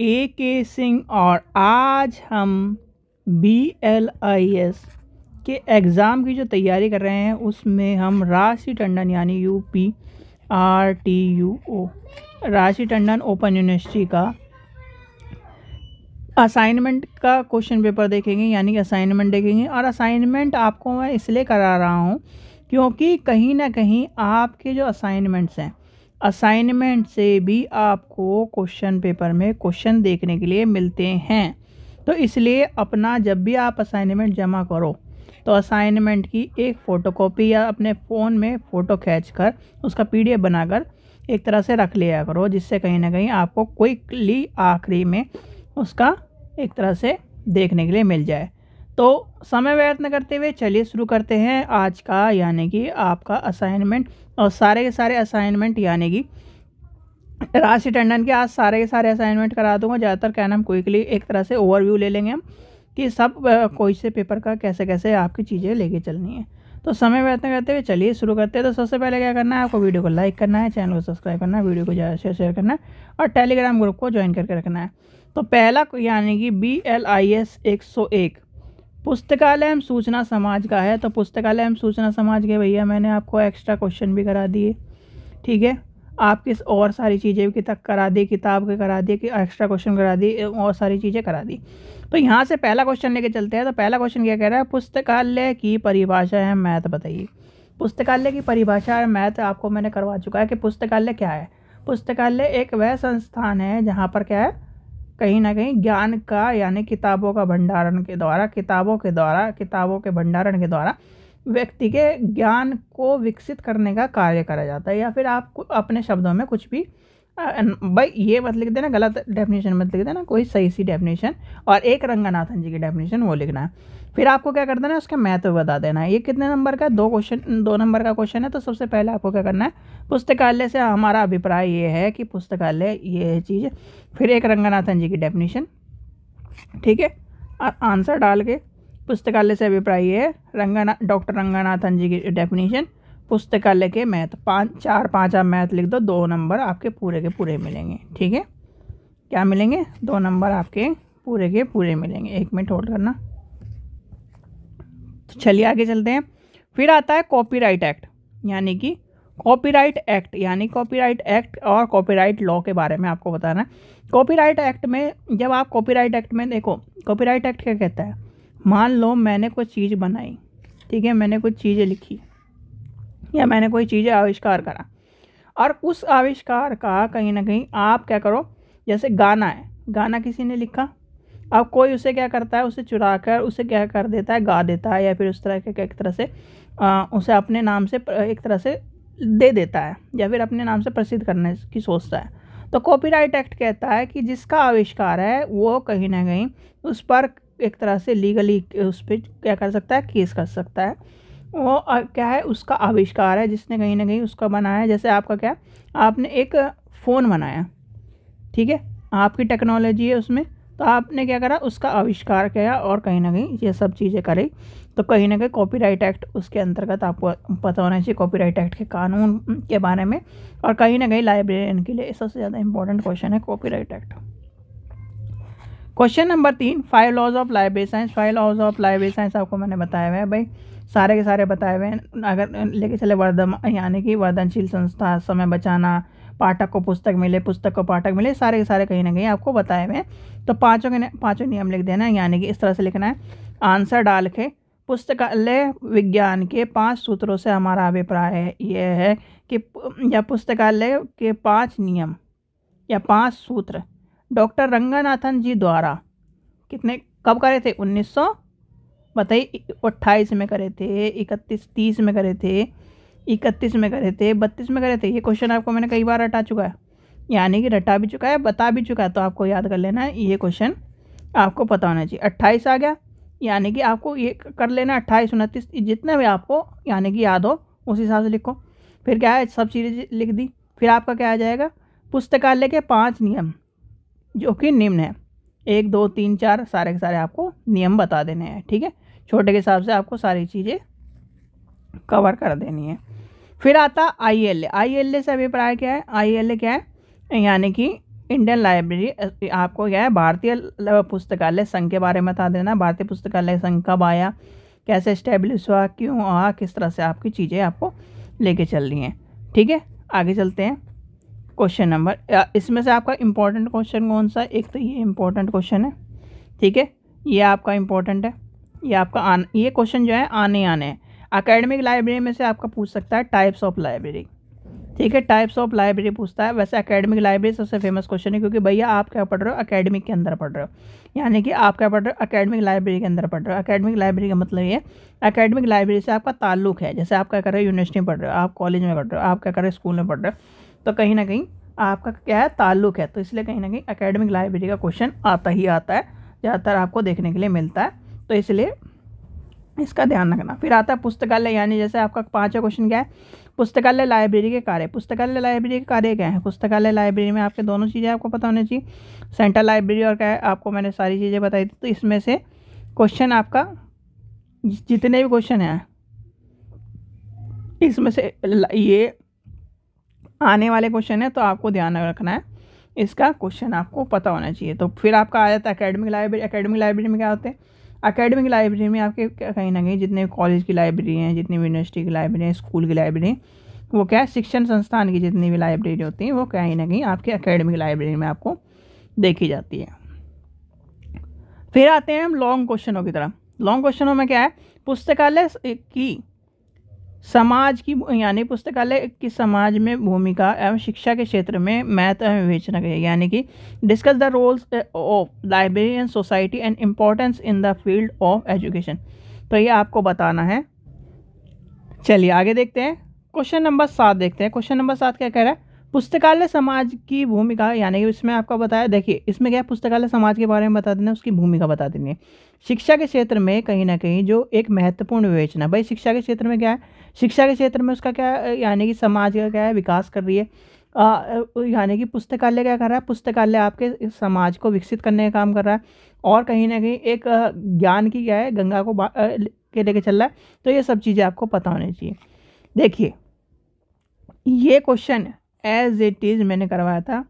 ए के सिंह और आज हम बी एल आई एस के एग्ज़ाम की जो तैयारी कर रहे हैं उसमें हम राशि टंडन यानी U P R T U O Rashi Tandon open university का असाइनमेंट का क्वेश्चन पेपर देखेंगे यानी कि असाइनमेंट देखेंगे और असाइनमेंट आपको मैं इसलिए करा रहा हूँ क्योंकि कहीं ना कहीं आपके जो असाइनमेंट्स हैं असाइनमेंट से भी आपको क्वेश्चन पेपर में क्वेश्चन देखने के लिए मिलते हैं तो इसलिए अपना जब भी आप असाइनमेंट जमा करो तो असाइनमेंट की एक फ़ोटोकॉपी या अपने फ़ोन में फ़ोटो खींच कर उसका पी बनाकर एक तरह से रख लिया करो जिससे कहीं ना कहीं आपको क्विकली आखिरी में उसका एक तरह से देखने के लिए मिल जाए तो समय व्यर्थ न करते हुए चलिए शुरू करते हैं आज का यानी कि आपका असाइनमेंट और सारे के सारे असाइनमेंट यानी कि राशि टंडन के आज सारे के सारे असाइनमेंट करा दूंगा ज़्यादातर क्या नाम क्विकली एक तरह से ओवरव्यू ले लेंगे हम कि सब कोई से पेपर का कैसे कैसे आपकी चीज़ें लेके चलनी है तो समय व्यर्थ करते हुए चलिए शुरू करते हैं तो सबसे पहले क्या करना है आपको वीडियो को लाइक करना है चैनल को सब्सक्राइब करना है वीडियो को ज़्यादा से शेयर करना है और टेलीग्राम ग्रुप को ज्वाइन करके रखना है तो पहला यानी कि बी एल आई एस एक सौ एक पुस्तकालय एवं सूचना समाज का है तो पुस्तकालय एवं सूचना समाज के भैया मैंने आपको एक्स्ट्रा क्वेश्चन भी करा दिए ठीक है आप किस और सारी चीज़ें भी तक करा दी किताब के करा दी कि एक्स्ट्रा क्वेश्चन करा दी और सारी चीज़ें करा दी तो यहाँ से पहला क्वेश्चन लेके चलते हैं तो पहला क्वेश्चन क्या कह रहा है पुस्तकालय की परिभाषा है मैथ बताइए पुस्तकालय की परिभाषा है मैथ आपको मैंने करवा चुका है कि पुस्तकालय क्या है पुस्तकालय एक वह संस्थान है जहाँ पर क्या है कहीं ना कहीं ज्ञान का यानी किताबों का भंडारण के द्वारा किताबों के द्वारा किताबों के भंडारण के द्वारा व्यक्ति के ज्ञान को विकसित करने का कार्य करा जाता है या फिर आप अपने शब्दों में कुछ भी भाई ये मत लिख देना गलत डेफिनेशन मत लिख देना कोई सही सी डेफिनेशन और एक रंगनाथन जी की डेफिनेशन वो लिखना है फिर आपको क्या कर देना है उसका मैथ बता देना है ये कितने नंबर का दो क्वेश्चन दो नंबर का क्वेश्चन है तो सबसे पहले आपको क्या करना है पुस्तकालय से हमारा अभिप्राय ये है कि पुस्तकालय ये चीज़ फिर एक रंगानाथन जी की डेफिनेशन ठीक है और आंसर डाल के पुस्तकालय से अभिप्राय ये है रंगना डॉक्टर रंगनाथन जी की डेफिनेशन पुस्तकालय के मैथ पाँच चार पाँच आप मैथ लिख दो दो नंबर आपके पूरे के पूरे मिलेंगे ठीक है क्या मिलेंगे दो नंबर आपके पूरे के पूरे मिलेंगे एक मिनट होल्ड करना तो चलिए आगे चलते हैं फिर आता है कॉपीराइट एक्ट यानी कि कॉपीराइट एक्ट यानी कॉपीराइट एक्ट और कॉपीराइट लॉ के बारे में आपको बताना है कॉपीराइट एक्ट में जब आप कॉपीराइट एक्ट में देखो कॉपीराइट एक्ट क्या कहता है मान लो मैंने कोई चीज़ बनाई ठीक है मैंने कुछ चीज़ें लिखी या मैंने कोई चीज़ आविष्कार करा और उस आविष्कार का कहीं ना कहीं आप क्या करो जैसे गाना है गाना किसी ने लिखा अब कोई उसे क्या करता है उसे चुरा कर उसे क्या कर देता है गा देता है या फिर उस तरह के एक तरह से आ, उसे अपने नाम से एक तरह से दे देता है या फिर अपने नाम से प्रसिद्ध करने की सोचता है तो कॉपीराइट एक्ट कहता है कि जिसका आविष्कार है वो कहीं ना कहीं उस पर एक तरह से लीगली उस पर क्या कर सकता है केस कर सकता है वो क्या है उसका आविष्कार है जिसने कहीं ना कहीं उसका बनाया जैसे आपका क्या आपने एक फ़ोन बनाया ठीक है आपकी टेक्नोलॉजी है उसमें तो आपने क्या करा उसका आविष्कार किया और कहीं ना कहीं ये सब चीज़ें करी तो कहीं ना कहीं कॉपीराइट एक्ट उसके अंतर्गत आपको पता होना चाहिए कॉपीराइट एक्ट के कानून के बारे में और कहीं ना कहीं लाइब्रेरियन के लिए सबसे ज़्यादा इंपॉर्टेंट क्वेश्चन है कॉपीराइट एक्ट क्वेश्चन नंबर तीन five laws of library science five laws of library science आपको मैंने बताया हुआ है भाई सारे के सारे बताए हुए हैं अगर लेके चले वर्धम यानी कि वर्धनशील संस्था समय बचाना पाठक को पुस्तक मिले पुस्तक को पाठक मिले सारे के सारे कहीं ना कहीं आपको बताए हुए हैं तो पाँचों के पाँचों नियम लिख देना यानी कि इस तरह से लिखना है आंसर डाल के पुस्तकालय विज्ञान के पांच सूत्रों से हमारा अभिप्राय यह है कि या पुस्तकालय के पांच नियम या पांच सूत्र डॉक्टर रंगानाथन जी द्वारा कितने कब करे थे उन्नीस बताइए अट्ठाईस में करे थे इकतीस तीस में करे थे इकतीस में करे थे बत्तीस में करे थे ये क्वेश्चन आपको मैंने कई बार हटा चुका है यानी कि रटा भी चुका है बता भी चुका है तो आपको याद कर लेना है ये क्वेश्चन आपको पता होना चाहिए अट्ठाईस आ गया यानी कि आपको ये कर लेना अट्ठाईस उनतीस जितना भी आपको यानी कि याद हो उस हिसाब से लिखो फिर क्या है सब सीरीज लिख दी फिर आपका क्या आ जाएगा पुस्तकालय के पाँच नियम जो कि निम्न है एक दो तीन चार सारे के सारे आपको नियम बता देने हैं ठीक है छोटे के हिसाब से आपको सारी चीज़ें कवर कर देनी है फिर आता I L A I L A से अभिप्राय क्या है आई एल ए क्या है यानी कि इंडियन लाइब्रेरी आपको क्या है भारतीय पुस्तकालय संघ के बारे में बता देना भारतीय पुस्तकालय संघ कब आया कैसे इस्टेब्लिश हुआ क्यों हुआ किस तरह से आपकी चीज़ें आपको लेके चल रही हैं ठीक है आगे चलते हैं क्वेश्चन नंबर इसमें से आपका इम्पोर्टेंट क्वेश्चन कौन सा एक तो ये इम्पोर्टेंट क्वेश्चन है ठीक है ये आपका इम्पोर्टेंट है ये आपका आन ये क्वेश्चन जो है आने आने हैं अकेडमिक लाइब्रेरी में से आपका पूछ सकता है टाइप्स ऑफ लाइब्रेरी ठीक है टाइप्स ऑफ लाइब्रेरी पूछता है वैसे अकेडमिक लाइब्रेरी सबसे फेमस क्वेश्चन है क्योंकि भैया आप क्या पढ़ रहे हो अकेडमिक के अंदर पढ़ रहे हो यानी कि आप क्या पढ़ रहे हो अकेडमिक लाइब्रेरी के अंदर पढ़ रहे हो अकेडमिक लाइब्रेरी का मतलब ये अकेडमिक लाइब्रेरी से आपका ताल्लुक है जैसे आप क्या कर रहे हो यूनिवर्सिटी में पढ़ रहे हो आप कॉलेज में पढ़ रहे हो आप क्या कर रहे हो स्कूल में पढ़ रहे हो तो कहीं ना कहीं आपका क्या है ताल्लुक है तो इसलिए कहीं ना कहीं अकेडमिक लाइब्रेरी का क्वेश्चन आता ही आता है ज़्यादातर आपको देखने के लिए मिलता है तो इसलिए इसका ध्यान रखना फिर आता है पुस्तकालय यानी जैसे आपका पाँचवा क्वेश्चन क्या है पुस्तकालय लाइब्रेरी के कार्य पुस्तकालय लाइब्रेरी के कार्य क्या है पुस्तकालय लाइब्रेरी में आपके दोनों चीज़ें आपको पता होनी चाहिए सेंट्रल लाइब्रेरी और क्या है आपको मैंने सारी चीज़ें बताई थी तो इसमें से क्वेश्चन आपका जितने भी क्वेश्चन हैं इसमें से ये आने वाले क्वेश्चन है तो आपको ध्यान रखना है इसका क्वेश्चन आपको पता होना चाहिए तो फिर आपका आ जाता है अकेडमिक लाइब्रेरी अकेडमिक लाइब्रेरी में क्या होते हैं अकेडमिक लाइब्रेरी में आपके कहीं ना कहीं जितने कॉलेज की लाइब्रेरी हैं जितनी यूनिवर्सिटी की लाइब्रेरी हैं स्कूल की लाइब्रेरी हैं वो क्या है शिक्षण संस्थान की जितनी भी लाइब्रेरी होती हैं वो कहीं ना कहीं आपके अकेडमिक लाइब्रेरी में आपको देखी जाती है फिर आते हैं हम लॉन्ग क्वेश्चनों की तरफ लॉन्ग क्वेश्चनों में क्या है पुस्तकालय की समाज की यानी पुस्तकालय की समाज में भूमिका एवं शिक्षा के क्षेत्र में महत्व एवं विवेचना की यानी कि discuss the roles of library and society and importance in the field of education तो ये आपको बताना है चलिए आगे देखते हैं क्वेश्चन नंबर सात देखते हैं क्वेश्चन नंबर सात क्या कह रहा है पुस्तकालय समाज की भूमिका यानी कि इसमें आपका बताया देखिए इसमें क्या पुस्तकालय समाज के बारे में बता देना उसकी भूमिका बता देनी है शिक्षा के क्षेत्र में कहीं ना कहीं जो एक महत्वपूर्ण विवेचना भाई शिक्षा के क्षेत्र में क्या है शिक्षा के क्षेत्र में उसका क्या यानी कि समाज का क्या है विकास कर रही है यानी कि पुस्तकालय क्या कर रहा है पुस्तकालय आपके समाज को विकसित करने का काम कर रहा है और कहीं ना कहीं एक ज्ञान की क्या है गंगा को के लेके चल रहा है तो ये सब चीज़ें आपको पता होनी चाहिए देखिए ये क्वेश्चन एज़ इट इज़ मैंने करवाया था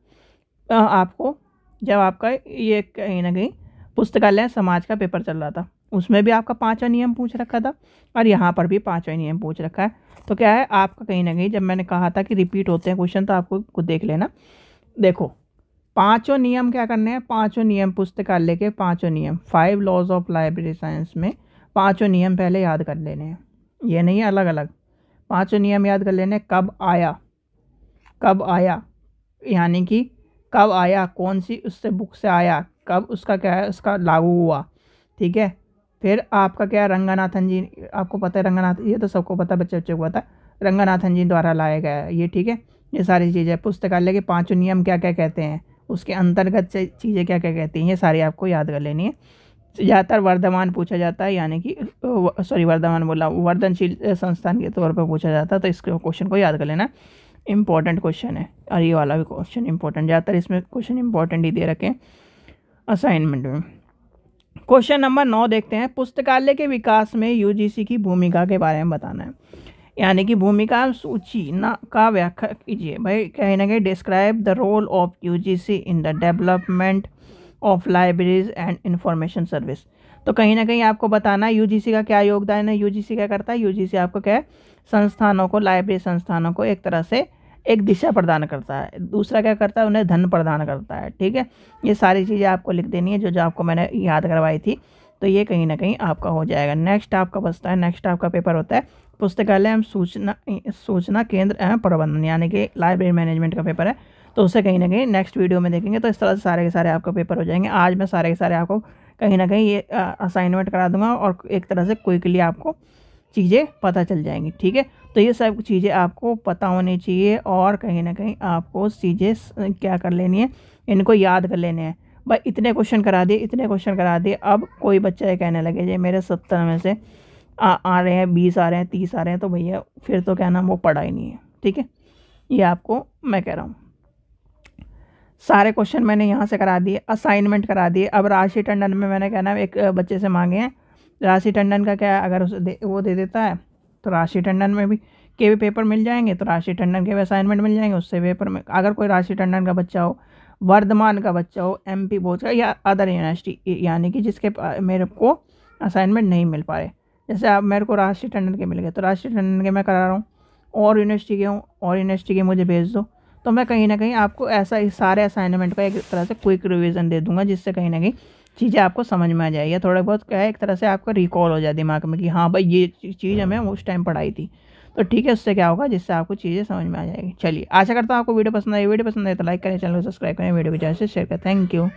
आपको जब आपका ये कहीं ना कहीं पुस्तकालय समाज का पेपर चल रहा था उसमें भी आपका पाँचवा नियम पूछ रखा था और यहाँ पर भी पाँचवा नियम पूछ रखा है तो क्या है आपका कहीं ना कहीं जब मैंने कहा था कि रिपीट होते हैं क्वेश्चन तो आपको खुद देख लेना देखो पांचों नियम क्या करने हैं पांचों नियम पुस्तकालय के पांचों नियम five laws of library science में पांचों नियम पहले याद कर लेने हैं ये नहीं अलग अलग पांचों नियम याद कर लेने कब आया कब आया यानी कि कब आया कौन सी उससे बुक से आया कब उसका क्या है उसका लागू हुआ ठीक है फिर आपका क्या है रंगानाथन जी आपको पता है रंगानाथ ये तो सबको पता बच्चे बच्चे को पता है रंगानाथन जी द्वारा लाया गया है ये ठीक है ये सारी चीज़ें पुस्तकालय के पाँचों नियम क्या क्या कहते हैं उसके अंतर्गत से चीज़ें क्या क्या कहती हैं ये सारी आपको याद कर लेनी है ज़्यादातर वर्धमान पूछा जाता है यानी कि सॉरी वर्धमान बोला वर्धनशील संस्थान के तौर पर पूछा जाता है तो इसके क्वेश्चन को याद कर लेना इंपॉर्टेंट क्वेश्चन है और ये वाला भी क्वेश्चन इंपॉर्टेंट ज़्यादातर इसमें क्वेश्चन इंपॉर्टेंट ही दे रखे असाइनमेंट में क्वेश्चन नंबर नौ देखते हैं पुस्तकालय के विकास में यू की भूमिका के बारे में बताना है यानी कि भूमिका सूची ना का व्याख्या कीजिए भाई कहीं ना कहीं describe the role of UGC in the development of libraries and information service तो कहीं ना कहीं आपको बताना है यू का क्या योगदान है यू क्या करता है यू आपको क्या है संस्थानों को लाइब्रेरी संस्थानों को एक तरह से एक दिशा प्रदान करता है दूसरा क्या करता है उन्हें धन प्रदान करता है ठीक है ये सारी चीज़ें आपको लिख देनी है जो जो आपको मैंने याद करवाई थी तो ये कहीं ना कहीं आपका हो जाएगा नेक्स्ट आपका बसता है नेक्स्ट आपका पेपर होता है पुस्तकालय एवं सूचना सूचना केंद्र एवं प्रबंधन यानी कि लाइब्रेरी मैनेजमेंट का पेपर है तो उससे कहीं ना कहीं नेक्स्ट वीडियो में देखेंगे तो इस तरह से सारे के सारे आपको पेपर हो जाएंगे आज मैं सारे के सारे आपको कहीं ना कहीं ये असाइनमेंट करा दूंगा और एक तरह से क्विकली आपको चीज़ें पता चल जाएंगी ठीक है तो ये सब चीज़ें आपको पता होनी चाहिए और कहीं ना कहीं आपको चीज़ें क्या कर लेनी है इनको याद कर लेने हैं भाई इतने क्वेश्चन करा दिए इतने क्वेश्चन करा दिए अब कोई बच्चा ये कहने लगे जी मेरे सत्तर में से आ, आ रहे हैं बीस आ रहे हैं तीस आ रहे हैं तो भैया फिर तो कहना वो पढ़ा ही नहीं है ठीक है ये आपको मैं कह रहा हूँ सारे क्वेश्चन मैंने यहाँ से करा दिए असाइनमेंट करा दिए अब राशि टंडन में मैंने कहना है एक बच्चे से मांगे हैं राशि टंडन का क्या है अगर उस दे, वो दे देता है तो राशि टंडन में भी के भी पेपर मिल जाएंगे तो राशि टंडन के भी असाइनमेंट मिल जाएंगे उससे पेपर में अगर कोई राशि टंडन का बच्चा हो वर्धमान का बच्चा हो एम पी बोध का या अदर यूनिवर्सिटी यानी कि जिसके मेरे को असाइनमेंट नहीं मिल पा रहे जैसे आप मेरे को राशि टंडन के मिल गए तो राशि टंडन के मैं करा रहा हूँ और यूनिवर्सिटी के हूँ और यूनिवर्सिटी के मुझे भेज दो तो मैं कहीं ना कहीं आपको ऐसा ही सारे असाइनमेंट का एक तरह से क्विक रिविज़न दे दूंगा जिससे कहीं ना कहीं चीज़ें आपको समझ में आ जाएगी थोड़ा बहुत क्या है एक तरह से आपका रिकॉल हो जाए दिमाग में कि हाँ भाई ये चीज़ हमें हाँ। उस टाइम पढ़ाई थी तो ठीक है उससे क्या होगा जिससे आपको चीज़ें समझ में आ जाएगी चलिए आशा करता हूँ आपको वीडियो पसंद आई वीडियो पसंद आए तो लाइक करें चैनल को सब्सक्राइब करें वीडियो को जैसे शेयर करें थैंक यू